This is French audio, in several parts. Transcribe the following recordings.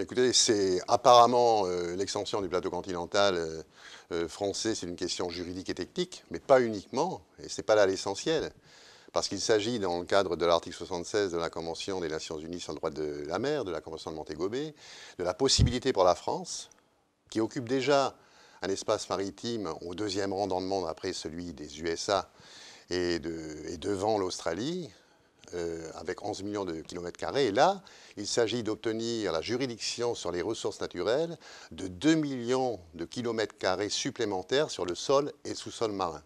Écoutez, c'est apparemment euh, l'extension du plateau continental euh, euh, français, c'est une question juridique et technique, mais pas uniquement, et ce n'est pas là l'essentiel, parce qu'il s'agit, dans le cadre de l'article 76 de la Convention des Nations Unies sur le droit de la mer, de la Convention de Montego de la possibilité pour la France, qui occupe déjà un espace maritime au deuxième rang dans le monde après celui des USA et devant l'Australie, euh, avec 11 millions de kilomètres carrés. Et là, il s'agit d'obtenir la juridiction sur les ressources naturelles de 2 millions de kilomètres carrés supplémentaires sur le sol et sous-sol marin.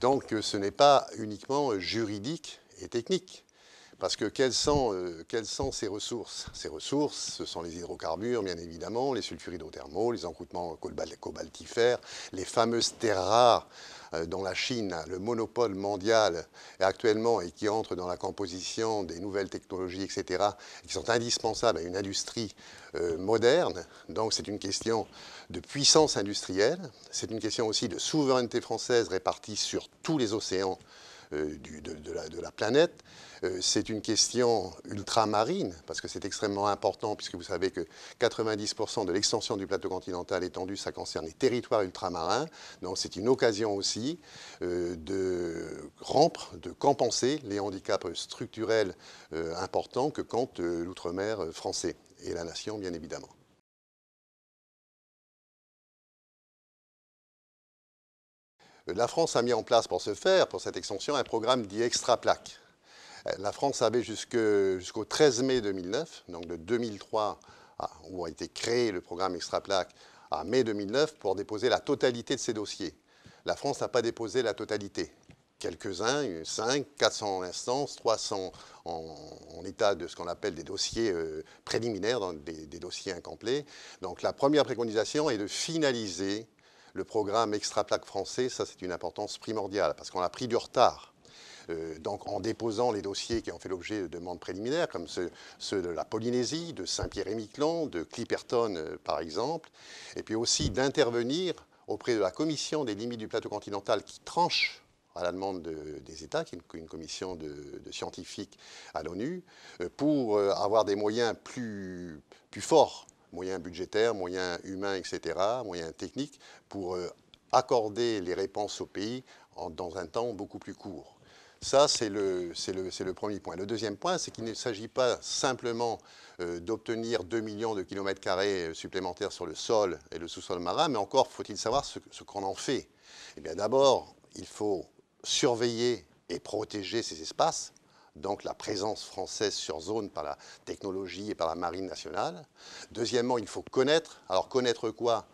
Donc euh, ce n'est pas uniquement euh, juridique et technique. Parce que quelles sont, ces ressources Ces ressources, ce sont les hydrocarbures, bien évidemment, les sulfures hydrothermaux, les encroutements cobaltifères, les fameuses terres rares euh, dont la Chine a le monopole mondial actuellement et qui entre dans la composition des nouvelles technologies, etc., qui sont indispensables à une industrie euh, moderne. Donc c'est une question de puissance industrielle, c'est une question aussi de souveraineté française répartie sur tous les océans euh, de, la, planète. Euh, c'est une question ultramarine, parce que c'est extrêmement important, puisque vous savez que 90% de l'extension du plateau continental étendu, ça concerne les territoires ultramarins. Donc c'est une occasion aussi euh, de rompre, de compenser les handicaps structurels importants que compte l'outre-mer français et la nation, bien évidemment. La France a mis en place pour ce faire, pour cette extension, un programme dit extra plaque. Euh, la France avait jusqu'au 13 mai 2009, donc de 2003 ah, où a été créé le programme extra plaque à mai 2009 pour déposer la totalité de ces dossiers. La France n'a pas déposé la totalité. Quelques-uns, 5, 400 instances, 300 en, état de ce qu'on appelle des dossiers euh, préliminaires, des, dossiers incomplets. Donc la première préconisation est de finaliser le programme Extra Plaque français, ça c'est une importance primordiale, parce qu'on a pris du retard. Euh, donc en déposant les dossiers qui ont fait l'objet de demandes préliminaires, comme ceux, de la Polynésie, de Saint-Pierre-et-Miquelon, de Clipperton euh, par exemple, et puis aussi d'intervenir auprès de la commission des limites du plateau continental qui tranche à la demande des États, qui est une, commission de, de, scientifiques à l'ONU, euh, pour avoir des moyens plus, plus forts moyens budgétaires, moyens humains, etc., moyens techniques, pour euh, accorder les réponses au pays dans un temps beaucoup plus court. Ça, c'est le, premier point. Le deuxième point, c'est qu'il ne s'agit pas simplement euh, d'obtenir 2 millions de kilomètres carrés supplémentaires sur le sol et le sous-sol marin, mais encore faut-il savoir ce, ce qu'on en fait. Eh bien, d'abord, il faut surveiller et protéger ces espaces, donc la présence française sur zone par la technologie et par la marine nationale. Deuxièmement, il faut connaître. Alors connaître quoi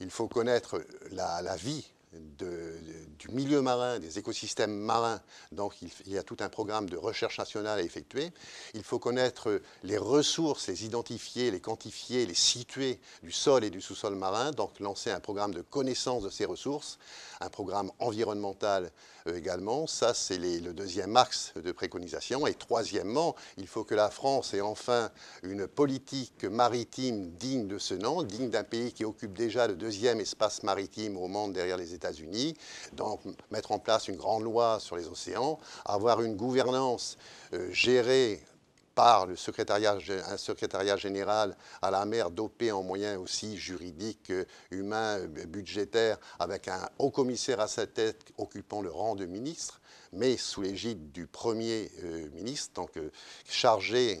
Il faut connaître la, la vie de, du milieu marin, des écosystèmes marins, donc il, y a tout un programme de recherche nationale à effectuer. Il faut connaître les ressources, les identifier, les quantifier, les situer du sol et du sous-sol marin, donc lancer un programme de connaissance de ces ressources, un programme environnemental euh, également. Ça, c'est le deuxième axe de préconisation. Et troisièmement, il faut que la France ait enfin une politique maritime digne de ce nom, digne d'un pays qui occupe déjà le deuxième espace maritime au monde derrière les États-Unis, mettre en place une grande loi sur les océans, avoir une gouvernance euh, gérée par le secrétariat, un secrétariat général à la mer dopé en moyens aussi juridiques, euh, humains, euh, budgétaires, avec un haut commissaire à sa tête occupant le rang de ministre, mais sous l'égide du Premier ministre, donc que chargé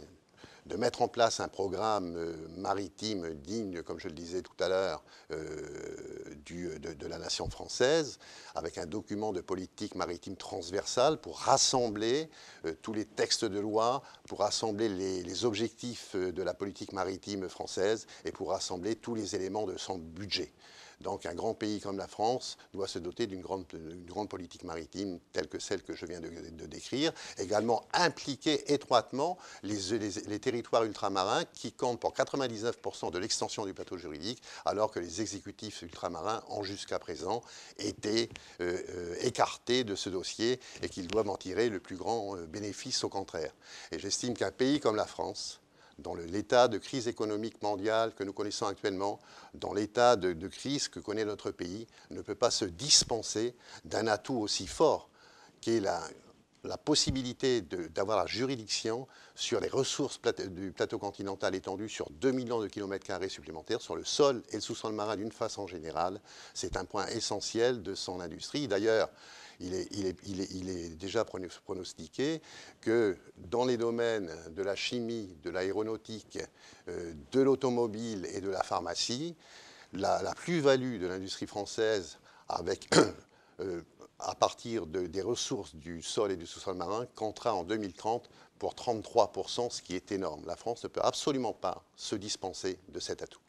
de mettre en place un programme euh, maritime digne, comme je le disais tout à l'heure, euh, de, la nation française, avec un document de politique maritime transversale pour rassembler euh, tous les textes de loi, pour rassembler les, objectifs de la politique maritime française et pour rassembler tous les éléments de son budget. Donc un grand pays comme la France doit se doter d'une grande, politique maritime telle que celle que je viens de, décrire, également impliquer étroitement les, territoires ultramarins qui comptent pour 99% de l'extension du plateau juridique, alors que les exécutifs ultramarins ont jusqu'à présent été euh, euh, écartés de ce dossier et qu'ils doivent en tirer le plus grand euh, bénéfice au contraire. Et j'estime qu'un pays comme la France, dans l'état de crise économique mondiale que nous connaissons actuellement, dans l'état de, crise que connaît notre pays, ne peut pas se dispenser d'un atout aussi fort qu'est la, la possibilité d'avoir la juridiction sur les ressources du plateau continental étendu sur 2 millions de kilomètres carrés supplémentaires, sur le sol et le sous-sol marin d'une façon générale. C'est un point essentiel de son industrie. D'ailleurs, il est, déjà pronostiqué que dans les domaines de la chimie, de l'aéronautique, euh, de l'automobile et de la pharmacie, la, plus-value de l'industrie française avec euh, à partir des ressources du sol et du sous-sol marin comptera en 2030 pour 33%, ce qui est énorme. La France ne peut absolument pas se dispenser de cet atout.